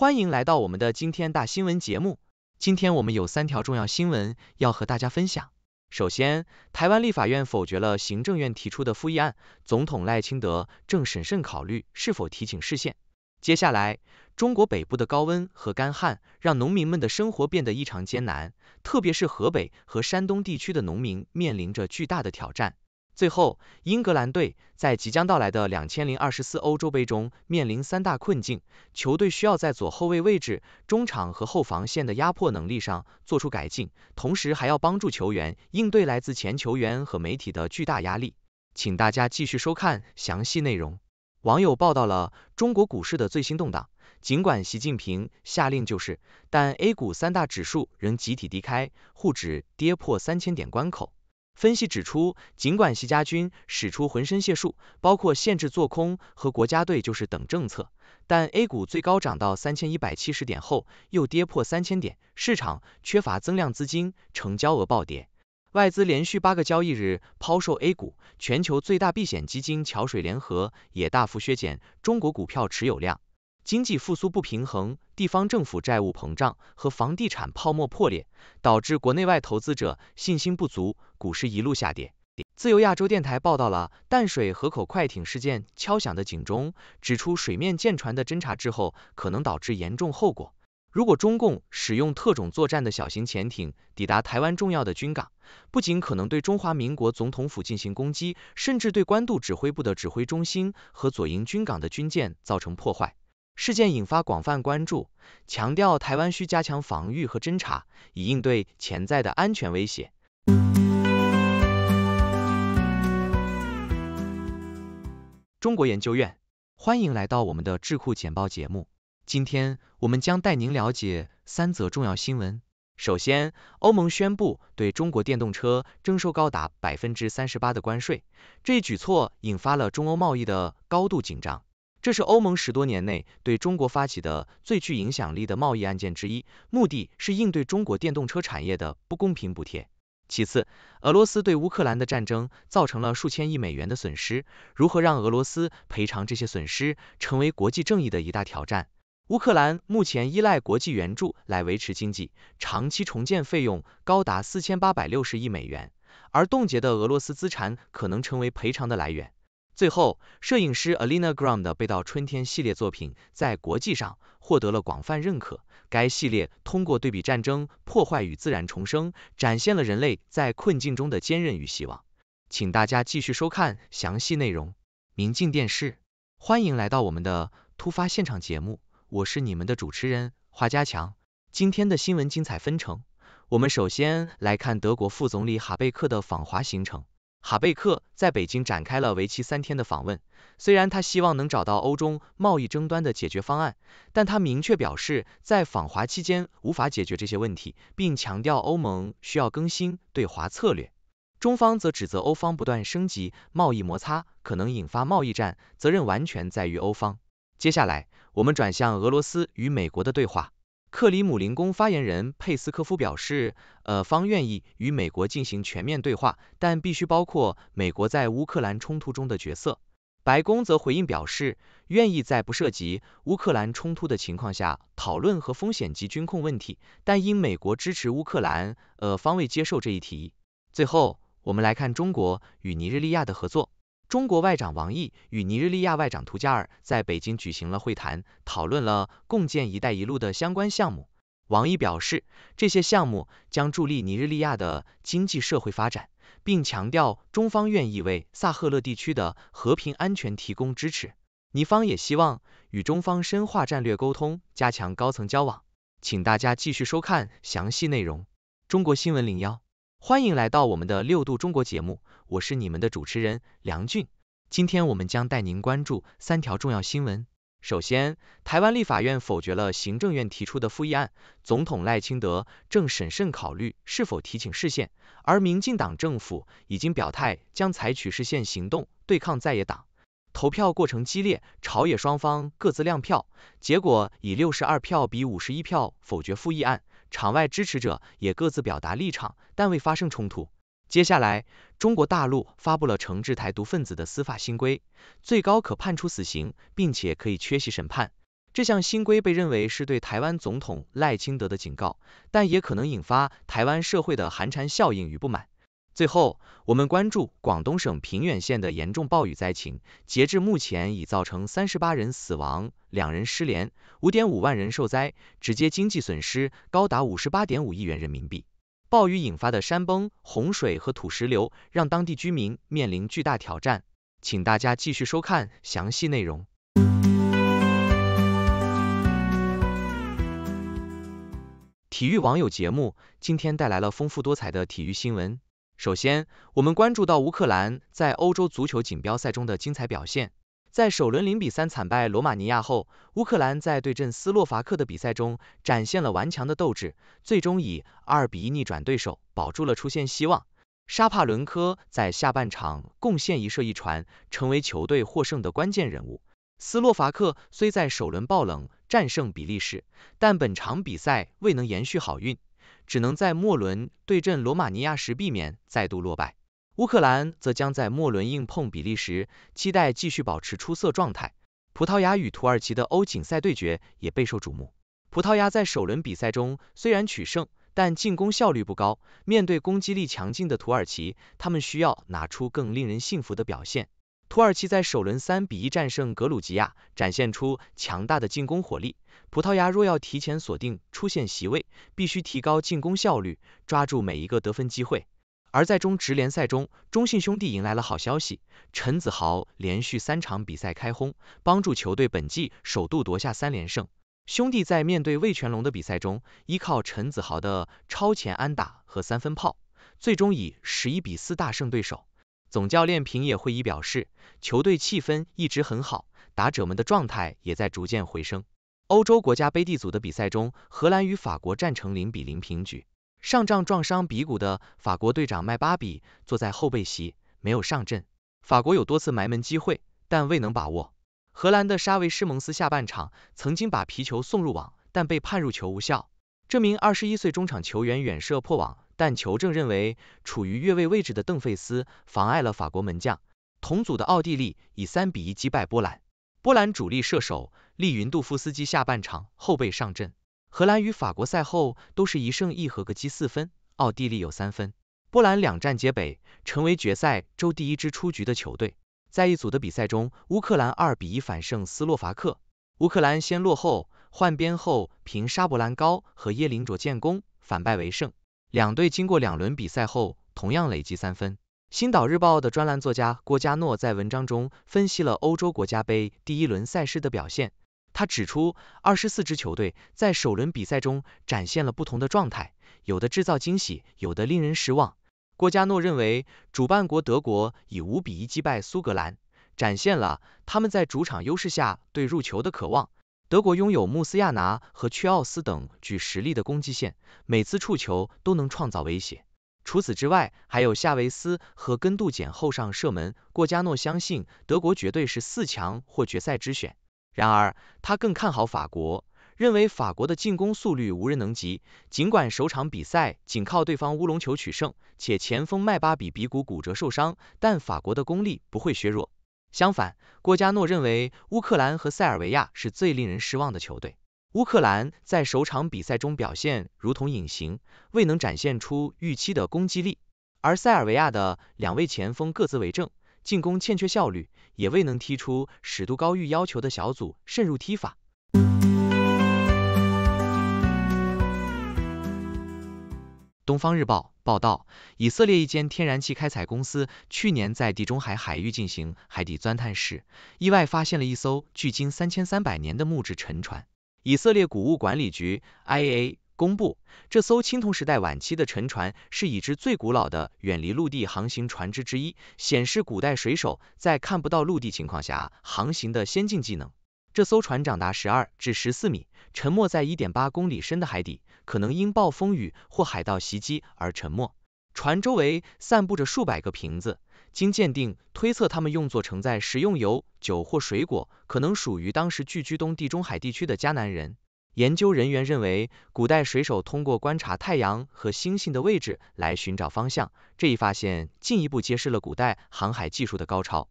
欢迎来到我们的今天大新闻节目。今天我们有三条重要新闻要和大家分享。首先，台湾立法院否决了行政院提出的复议案，总统赖清德正审慎考虑是否提请释宪。接下来，中国北部的高温和干旱让农民们的生活变得异常艰难，特别是河北和山东地区的农民面临着巨大的挑战。最后，英格兰队在即将到来的两千零二十四欧洲杯中面临三大困境，球队需要在左后卫位置、中场和后防线的压迫能力上做出改进，同时还要帮助球员应对来自前球员和媒体的巨大压力。请大家继续收看详细内容。网友报道了中国股市的最新动荡，尽管习近平下令救市，但 A 股三大指数仍集体低开，沪指跌破三千点关口。分析指出，尽管习家军使出浑身解数，包括限制做空和国家队就是等政策，但 A 股最高涨到三千一百七十点后又跌破三千点，市场缺乏增量资金，成交额暴跌，外资连续八个交易日抛售 A 股，全球最大避险基金桥水联合也大幅削减中国股票持有量。经济复苏不平衡，地方政府债务膨胀和房地产泡沫破裂，导致国内外投资者信心不足，股市一路下跌。自由亚洲电台报道了淡水河口快艇事件敲响的警钟，指出水面舰船的侦察之后可能导致严重后果。如果中共使用特种作战的小型潜艇抵达台湾重要的军港，不仅可能对中华民国总统府进行攻击，甚至对官渡指挥部的指挥中心和左营军港的军舰造成破坏。事件引发广泛关注，强调台湾需加强防御和侦查，以应对潜在的安全威胁。中国研究院，欢迎来到我们的智库简报节目。今天我们将带您了解三则重要新闻。首先，欧盟宣布对中国电动车征收高达百分之三十八的关税，这一举措引发了中欧贸易的高度紧张。这是欧盟十多年内对中国发起的最具影响力的贸易案件之一，目的是应对中国电动车产业的不公平补贴。其次，俄罗斯对乌克兰的战争造成了数千亿美元的损失，如何让俄罗斯赔偿这些损失，成为国际正义的一大挑战。乌克兰目前依赖国际援助来维持经济，长期重建费用高达四千八百六十亿美元，而冻结的俄罗斯资产可能成为赔偿的来源。最后，摄影师 Alina Grund 的《被盗春天》系列作品在国际上获得了广泛认可。该系列通过对比战争破坏与自然重生，展现了人类在困境中的坚韧与希望。请大家继续收看详细内容。明镜电视，欢迎来到我们的突发现场节目，我是你们的主持人华家强。今天的新闻精彩纷呈，我们首先来看德国副总理哈贝克的访华行程。哈贝克在北京展开了为期三天的访问。虽然他希望能找到欧中贸易争端的解决方案，但他明确表示，在访华期间无法解决这些问题，并强调欧盟需要更新对华策略。中方则指责欧方不断升级贸易摩擦，可能引发贸易战，责任完全在于欧方。接下来，我们转向俄罗斯与美国的对话。克里姆林宫发言人佩斯科夫表示，呃，方愿意与美国进行全面对话，但必须包括美国在乌克兰冲突中的角色。白宫则回应表示，愿意在不涉及乌克兰冲突的情况下讨论和风险及军控问题，但因美国支持乌克兰，呃，方未接受这一提议。最后，我们来看中国与尼日利亚的合作。中国外长王毅与尼日利亚外长图加尔在北京举行了会谈，讨论了共建“一带一路”的相关项目。王毅表示，这些项目将助力尼日利亚的经济社会发展，并强调中方愿意为萨赫勒地区的和平安全提供支持。尼方也希望与中方深化战略沟通，加强高层交往。请大家继续收看详细内容。中国新闻零幺。欢迎来到我们的六度中国节目，我是你们的主持人梁俊。今天我们将带您关注三条重要新闻。首先，台湾立法院否决了行政院提出的复议案，总统赖清德正审慎考虑是否提请释宪，而民进党政府已经表态将采取释宪行动对抗在野党。投票过程激烈，朝野双方各自亮票，结果以六十二票比五十一票否决复议案。场外支持者也各自表达立场，但未发生冲突。接下来，中国大陆发布了惩治台独分子的司法新规，最高可判处死刑，并且可以缺席审判。这项新规被认为是对台湾总统赖清德的警告，但也可能引发台湾社会的寒蝉效应与不满。最后，我们关注广东省平远县的严重暴雨灾情，截至目前已造成三十八人死亡，两人失联，五点五万人受灾，直接经济损失高达五十八点五亿元人民币。暴雨引发的山崩、洪水和土石流，让当地居民面临巨大挑战。请大家继续收看详细内容。体育网友节目今天带来了丰富多彩的体育新闻。首先，我们关注到乌克兰在欧洲足球锦标赛中的精彩表现。在首轮零比三惨败罗马尼亚后，乌克兰在对阵斯洛伐克的比赛中展现了顽强的斗志，最终以二比一逆转对手，保住了出线希望。沙帕伦科在下半场贡献一射一传，成为球队获胜的关键人物。斯洛伐克虽在首轮爆冷战胜比利时，但本场比赛未能延续好运。只能在末轮对阵罗马尼亚时避免再度落败。乌克兰则将在末轮硬碰比利时，期待继续保持出色状态。葡萄牙与土耳其的欧锦赛对决也备受瞩目。葡萄牙在首轮比赛中虽然取胜，但进攻效率不高，面对攻击力强劲的土耳其，他们需要拿出更令人信服的表现。土耳其在首轮三比一战胜格鲁吉亚，展现出强大的进攻火力。葡萄牙若要提前锁定出线席位，必须提高进攻效率，抓住每一个得分机会。而在中职联赛中，中信兄弟迎来了好消息，陈子豪连续三场比赛开轰，帮助球队本季首度夺下三连胜。兄弟在面对魏全龙的比赛中，依靠陈子豪的超前安打和三分炮，最终以十一比四大胜对手。总教练平野惠一表示，球队气氛一直很好，打者们的状态也在逐渐回升。欧洲国家杯 D 组的比赛中，荷兰与法国战成零比零平局。上仗撞伤鼻骨的法国队长麦巴比坐在后备席，没有上阵。法国有多次埋门机会，但未能把握。荷兰的沙维施蒙斯下半场曾经把皮球送入网，但被判入球无效。这名二十一岁中场球员远射破网。但球证认为，处于越位位置的邓费斯妨碍了法国门将。同组的奥地利以三比一击败波兰。波兰主力射手利云杜夫斯基下半场后备上阵。荷兰与法国赛后都是一胜一和，各积四分。奥地利有三分。波兰两战皆北，成为决赛周第一支出局的球队。在一组的比赛中，乌克兰二比一反胜斯洛伐克。乌克兰先落后，换边后凭沙伯兰高和耶林卓建功，反败为胜。两队经过两轮比赛后，同样累积三分。《星岛日报》的专栏作家郭嘉诺在文章中分析了欧洲国家杯第一轮赛事的表现。他指出，二十四支球队在首轮比赛中展现了不同的状态，有的制造惊喜，有的令人失望。郭嘉诺认为，主办国德国以五比一击败苏格兰，展现了他们在主场优势下对入球的渴望。德国拥有穆斯亚拿和屈奥斯等具实力的攻击线，每次触球都能创造威胁。除此之外，还有夏维斯和根杜简后上射门。过加诺相信德国绝对是四强或决赛之选。然而，他更看好法国，认为法国的进攻速率无人能及。尽管首场比赛仅靠对方乌龙球取胜，且前锋麦巴比鼻骨骨折受伤，但法国的功力不会削弱。相反，郭加诺认为乌克兰和塞尔维亚是最令人失望的球队。乌克兰在首场比赛中表现如同隐形，未能展现出预期的攻击力；而塞尔维亚的两位前锋各自为政，进攻欠缺效率，也未能踢出史度高域要求的小组渗入踢法。《东方日报》报道，以色列一间天然气开采公司去年在地中海海域进行海底钻探时，意外发现了一艘距今三千三百年的木质沉船。以色列谷物管理局 （IA） 公布，这艘青铜时代晚期的沉船是已知最古老的远离陆地航行船只之一，显示古代水手在看不到陆地情况下航行的先进技能。这艘船长达十二至十四米，沉没在一点八公里深的海底。可能因暴风雨或海盗袭击而沉没。船周围散布着数百个瓶子，经鉴定推测他们用作承载食用油、酒或水果，可能属于当时聚居东地中海地区的迦南人。研究人员认为，古代水手通过观察太阳和星星的位置来寻找方向。这一发现进一步揭示了古代航海技术的高超。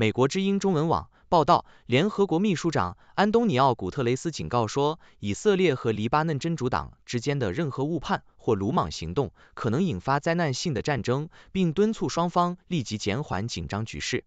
美国之音中文网报道，联合国秘书长安东尼奥·古特雷斯警告说，以色列和黎巴嫩真主党之间的任何误判或鲁莽行动可能引发灾难性的战争，并敦促双方立即减缓紧张局势。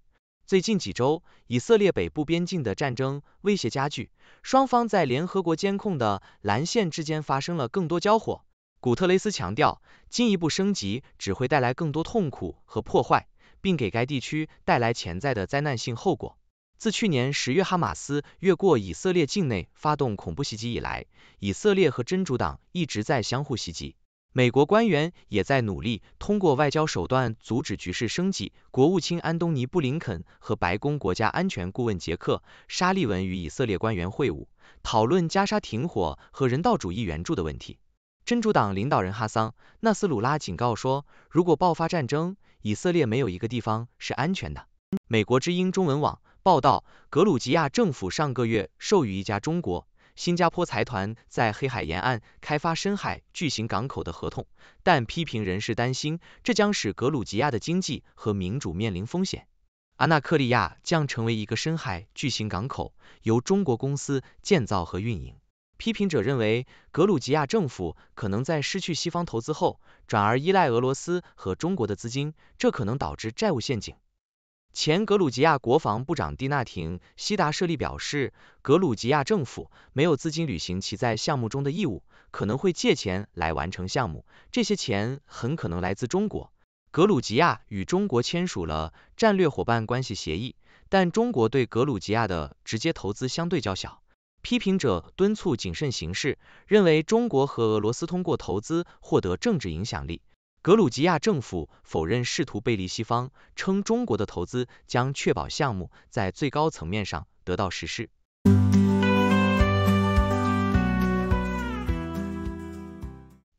最近几周，以色列北部边境的战争威胁加剧，双方在联合国监控的蓝线之间发生了更多交火。古特雷斯强调，进一步升级只会带来更多痛苦和破坏。并给该地区带来潜在的灾难性后果。自去年十月哈马斯越过以色列境内发动恐怖袭击以来，以色列和真主党一直在相互袭击。美国官员也在努力通过外交手段阻止局势升级。国务卿安东尼·布林肯和白宫国家安全顾问杰克·沙利文与以色列官员会晤，讨论加沙停火和人道主义援助的问题。真主党领导人哈桑·纳斯鲁拉警告说，如果爆发战争，以色列没有一个地方是安全的。美国之音中文网报道，格鲁吉亚政府上个月授予一家中国、新加坡财团在黑海沿岸开发深海巨型港口的合同，但批评人士担心这将使格鲁吉亚的经济和民主面临风险。阿纳克利亚将成为一个深海巨型港口，由中国公司建造和运营。批评者认为，格鲁吉亚政府可能在失去西方投资后，转而依赖俄罗斯和中国的资金，这可能导致债务陷阱。前格鲁吉亚国防部长蒂纳廷·希达舍利表示，格鲁吉亚政府没有资金履行其在项目中的义务，可能会借钱来完成项目，这些钱很可能来自中国。格鲁吉亚与中国签署了战略伙伴关系协议，但中国对格鲁吉亚的直接投资相对较小。批评者敦促谨慎行事，认为中国和俄罗斯通过投资获得政治影响力。格鲁吉亚政府否认试图背离西方，称中国的投资将确保项目在最高层面上得到实施。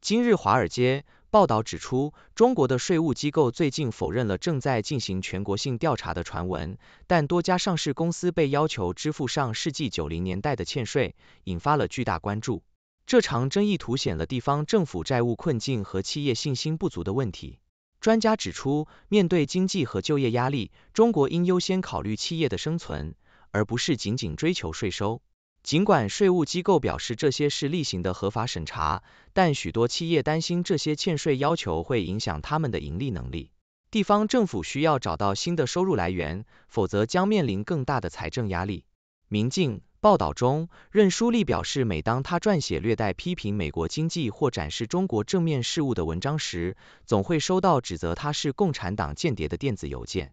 今日华尔街。报道指出，中国的税务机构最近否认了正在进行全国性调查的传闻，但多家上市公司被要求支付上世纪九零年代的欠税，引发了巨大关注。这场争议凸显了地方政府债务困境和企业信心不足的问题。专家指出，面对经济和就业压力，中国应优先考虑企业的生存，而不是仅仅追求税收。尽管税务机构表示这些是例行的合法审查，但许多企业担心这些欠税要求会影响他们的盈利能力。地方政府需要找到新的收入来源，否则将面临更大的财政压力。《明镜》报道中，任书立表示，每当他撰写略带批评美国经济或展示中国正面事务的文章时，总会收到指责他是共产党间谍的电子邮件。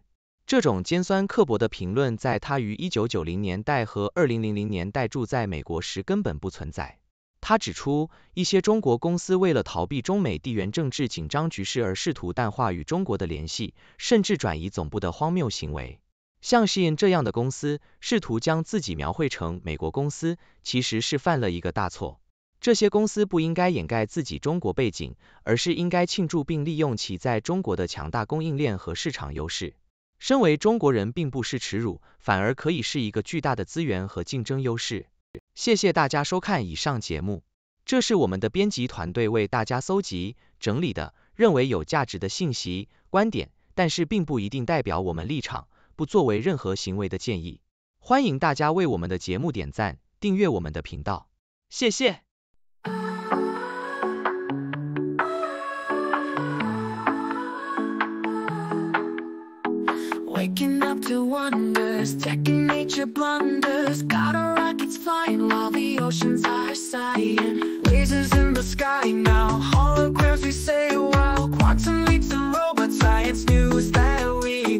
这种尖酸刻薄的评论，在他于一九九零年代和二零零零年代住在美国时根本不存在。他指出，一些中国公司为了逃避中美地缘政治紧张局势而试图淡化与中国的联系，甚至转移总部的荒谬行为。像世印这样的公司试图将自己描绘成美国公司，其实是犯了一个大错。这些公司不应该掩盖自己中国背景，而是应该庆祝并利用其在中国的强大供应链和市场优势。身为中国人并不是耻辱，反而可以是一个巨大的资源和竞争优势。谢谢大家收看以上节目，这是我们的编辑团队为大家搜集整理的，认为有价值的信息、观点，但是并不一定代表我们立场，不作为任何行为的建议。欢迎大家为我们的节目点赞、订阅我们的频道，谢谢。wonders, checking nature blunders. Got our rockets flying while the oceans are sighing. Lasers in the sky now, holograms we say wow. Quantum leaps and robot science news that we